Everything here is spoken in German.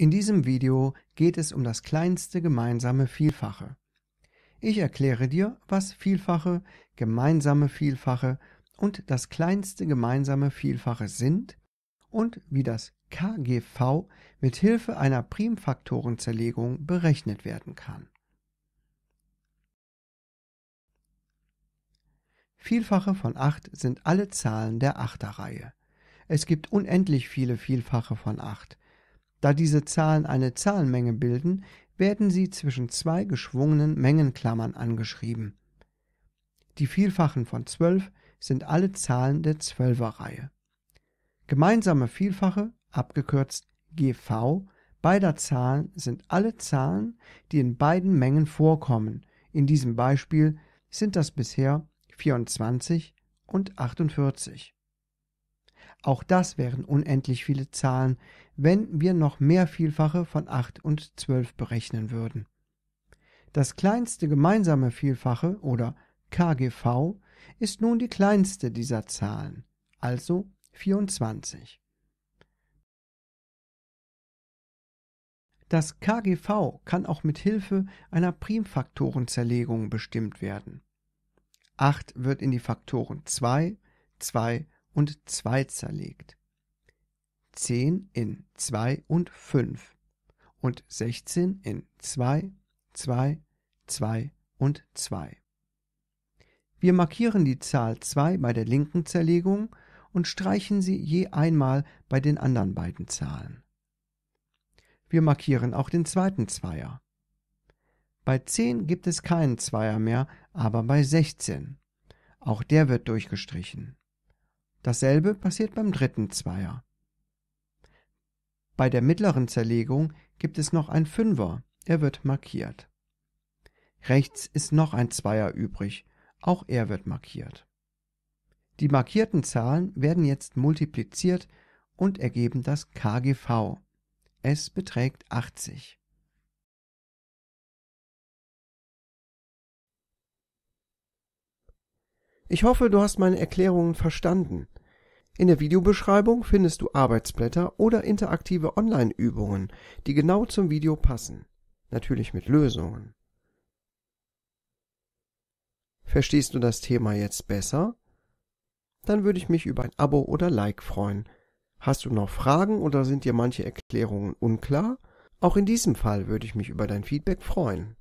In diesem Video geht es um das kleinste gemeinsame Vielfache. Ich erkläre dir, was Vielfache, gemeinsame Vielfache und das kleinste gemeinsame Vielfache sind und wie das KGV mit Hilfe einer Primfaktorenzerlegung berechnet werden kann. Vielfache von 8 sind alle Zahlen der Achterreihe. Es gibt unendlich viele Vielfache von 8. Da diese Zahlen eine Zahlenmenge bilden, werden sie zwischen zwei geschwungenen Mengenklammern angeschrieben. Die Vielfachen von 12 sind alle Zahlen der Zwölferreihe. Gemeinsame Vielfache, abgekürzt GV, beider Zahlen sind alle Zahlen, die in beiden Mengen vorkommen. In diesem Beispiel sind das bisher 24 und 48. Auch das wären unendlich viele Zahlen, wenn wir noch mehr Vielfache von 8 und 12 berechnen würden. Das kleinste gemeinsame Vielfache oder KGV ist nun die kleinste dieser Zahlen, also 24. Das KGV kann auch mit Hilfe einer Primfaktorenzerlegung bestimmt werden. 8 wird in die Faktoren 2, 2 und 2 zerlegt. 10 in 2 und 5 und 16 in 2, 2, 2 und 2. Wir markieren die Zahl 2 bei der linken Zerlegung und streichen sie je einmal bei den anderen beiden Zahlen. Wir markieren auch den zweiten Zweier. Bei 10 gibt es keinen Zweier mehr, aber bei 16. Auch der wird durchgestrichen. Dasselbe passiert beim dritten Zweier. Bei der mittleren Zerlegung gibt es noch ein Fünfer, er wird markiert. Rechts ist noch ein Zweier übrig, auch er wird markiert. Die markierten Zahlen werden jetzt multipliziert und ergeben das KGV. Es beträgt 80. Ich hoffe, du hast meine Erklärungen verstanden. In der Videobeschreibung findest du Arbeitsblätter oder interaktive Online-Übungen, die genau zum Video passen. Natürlich mit Lösungen. Verstehst du das Thema jetzt besser? Dann würde ich mich über ein Abo oder Like freuen. Hast du noch Fragen oder sind dir manche Erklärungen unklar? Auch in diesem Fall würde ich mich über dein Feedback freuen.